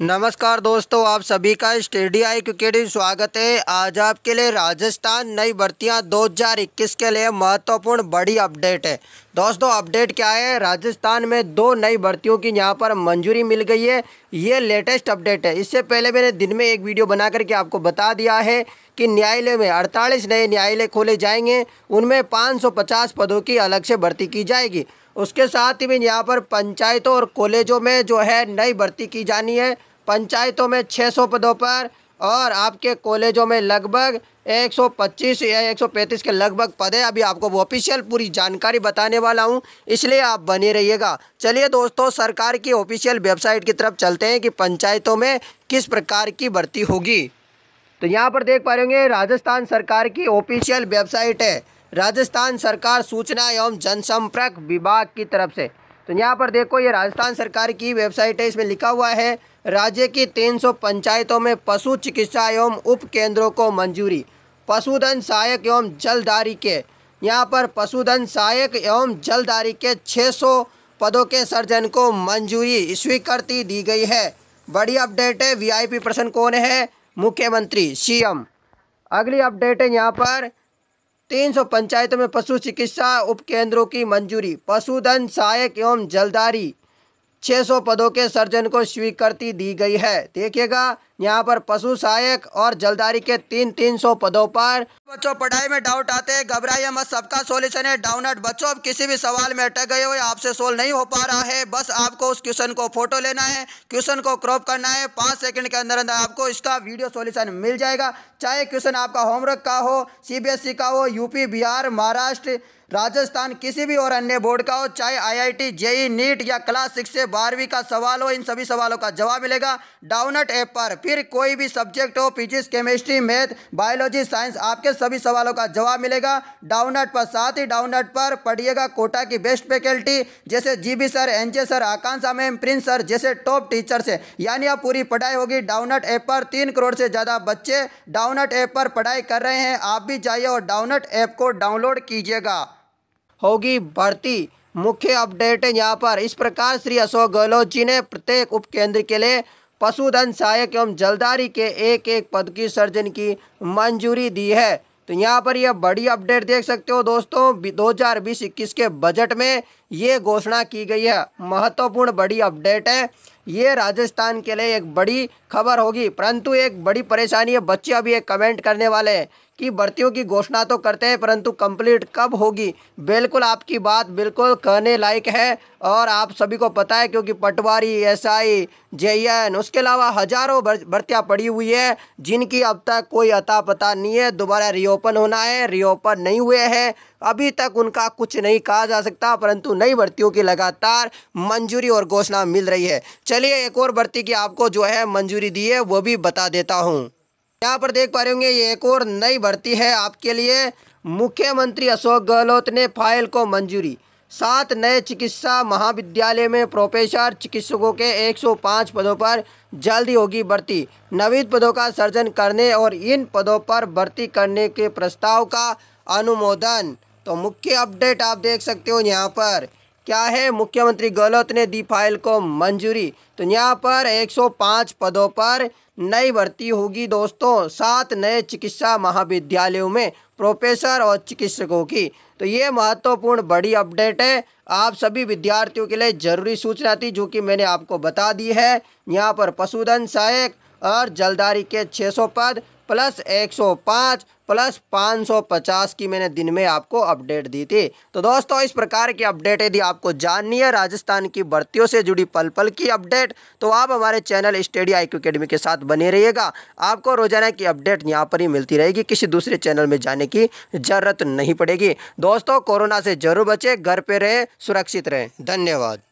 नमस्कार दोस्तों आप सभी का स्टेडी आई क्रिकेटिंग स्वागत है आज आपके लिए राजस्थान नई भर्तियां 2021 के लिए महत्वपूर्ण बड़ी अपडेट है दोस्तों अपडेट क्या है राजस्थान में दो नई भर्तियों की यहां पर मंजूरी मिल गई है ये लेटेस्ट अपडेट है इससे पहले मैंने दिन में एक वीडियो बना करके आपको बता दिया है कि न्यायालय में 48 नए न्यायालय खोले जाएंगे उनमें 550 पदों की अलग से भर्ती की जाएगी उसके साथ ही में यहाँ पर पंचायतों और कॉलेजों में जो है नई भर्ती की जानी है पंचायतों में 600 पदों पर और आपके कॉलेजों में लगभग 125 या 135 के लगभग पद है अभी आपको वो ऑफिशियल पूरी जानकारी बताने वाला हूँ इसलिए आप बने रहिएगा चलिए दोस्तों सरकार की ऑफिशियल वेबसाइट की तरफ चलते हैं कि पंचायतों में किस प्रकार की भर्ती होगी तो यहाँ पर देख पा रहे राजस्थान सरकार की ऑफिशियल वेबसाइट है राजस्थान सरकार सूचना एवं जनसंपर्क विभाग की तरफ से तो यहाँ पर देखो ये राजस्थान सरकार की वेबसाइट है इसमें लिखा हुआ है राज्य की 300 पंचायतों में पशु चिकित्सा एवं उप केंद्रों को मंजूरी पशुधन सहायक एवं जलदारी के यहाँ पर पशुधन सहायक एवं जलदारी के 600 पदों के सर्जन को मंजूरी स्वीकृति दी गई है बड़ी अपडेट है वीआईपी पर्सन कौन है मुख्यमंत्री सीएम अगली अपडेट है यहाँ पर तीन सौ पंचायतों में पशु चिकित्सा उपकेंद्रों की मंजूरी पशुधन सहायक एवं जलदारी 600 पदों के सर्जन को स्वीकृति दी गई है देखिएगा यहाँ पर पशु सहायक और जलदारी के तीन तीन सौ पदों पर बच्चों पढ़ाई में डाउट आते हैं घबराइए मत सबका सोल्यूशन है डाउनट बच्चों अब किसी भी सवाल में अटक गए हो या आपसे सोल्व नहीं हो पा रहा है बस आपको उस क्वेश्चन को फोटो लेना है क्वेश्चन को क्रॉप करना है पाँच सेकंड के अंदर अंदर आपको इसका वीडियो सोल्यूशन मिल जाएगा चाहे क्वेश्चन आपका होमवर्क का हो सी e का हो यूपी बिहार महाराष्ट्र राजस्थान किसी भी और अन्य बोर्ड का हो चाहे आईआईटी जेई e, नीट या क्लास सिक्स से बारहवीं का सवाल हो इन सभी सवालों का जवाब मिलेगा डाउनट ऐप पर फिर कोई भी सब्जेक्ट हो physics chemistry math biology science आपके सभी सवालों का जवाब मिलेगा डाउनलोड पर साथ ही डाउनलोड पर पढ़िएगा कोटा की बेस्ट फैकल्टी जैसे GB sir NJ sir Akanksha ma'am Prince sir जैसे टॉप टीचर से यानी अब पूरी पढ़ाई होगी डाउनलोड ऐप पर तीन करोड़ से ज़्यादा बच्चे डाउनलोड ऐप पर पढ़ाई कर रहे हैं आप भी जाइए और डाउनलोड ऐप को डाउनलोड कीजिएगा होगी भर्ती मुख्य अपडेट है यहाँ पर इस प्रकार श्री अशोक गहलोत जी ने प्रत्येक उपकेंद्र के लिए पशुधन सहायक एवं जलदारी के एक एक पद की सर्जन की मंजूरी दी है तो यहाँ पर यह बड़ी अपडेट देख सकते हो दोस्तों 2020-21 के बजट में ये घोषणा की गई है महत्वपूर्ण बड़ी अपडेट है ये राजस्थान के लिए एक बड़ी खबर होगी परंतु एक बड़ी परेशानी है बच्चे अभी एक कमेंट करने वाले हैं कि भर्तियों की घोषणा तो करते हैं परंतु कंप्लीट कब होगी बिल्कुल आपकी बात बिल्कुल कहने लायक है और आप सभी को पता है क्योंकि पटवारी एसआई जेएन उसके अलावा हजारों भर्तियाँ पड़ी हुई है जिनकी अब तक कोई अता पता नहीं है दोबारा रीओपन होना है रीओपन नहीं हुए हैं अभी तक उनका कुछ नहीं कहा जा सकता परंतु नई भर्तियों की लगातार मंजूरी और घोषणा मिल रही है चलिए एक और भर्ती की आपको जो है मंजूरी दी है वो भी बता देता हूँ यहाँ पर देख पा रहे होंगे ये एक और नई भर्ती है आपके लिए मुख्यमंत्री अशोक गहलोत ने फाइल को मंजूरी सात नए चिकित्सा महाविद्यालय में प्रोफेसर चिकित्सकों के 105 पदों पर जल्दी होगी भर्ती नवीन पदों का सर्जन करने और इन पदों पर भर्ती करने के प्रस्ताव का अनुमोदन तो मुख्य अपडेट आप देख सकते हो यहाँ पर क्या है मुख्यमंत्री गहलोत ने दी फाइल को मंजूरी तो यहाँ पर 105 पदों पर नई भर्ती होगी दोस्तों सात नए चिकित्सा महाविद्यालयों में प्रोफेसर और चिकित्सकों की तो ये महत्वपूर्ण बड़ी अपडेट है आप सभी विद्यार्थियों के लिए जरूरी सूचना थी जो कि मैंने आपको बता दी है यहाँ पर पशुधन सहायक और जलदारी के 600 पद प्लस 105 प्लस 550 की मैंने दिन में आपको अपडेट दी थी तो दोस्तों इस प्रकार की अपडेट यदि आपको जाननी है राजस्थान की भर्तियों से जुड़ी पल पल की अपडेट तो आप हमारे चैनल स्टडी आई अकेडमी के साथ बने रहिएगा आपको रोजाना की अपडेट यहाँ पर ही मिलती रहेगी किसी दूसरे चैनल में जाने की ज़रूरत नहीं पड़ेगी दोस्तों कोरोना से जरूर बचे घर पर रहें सुरक्षित रहें धन्यवाद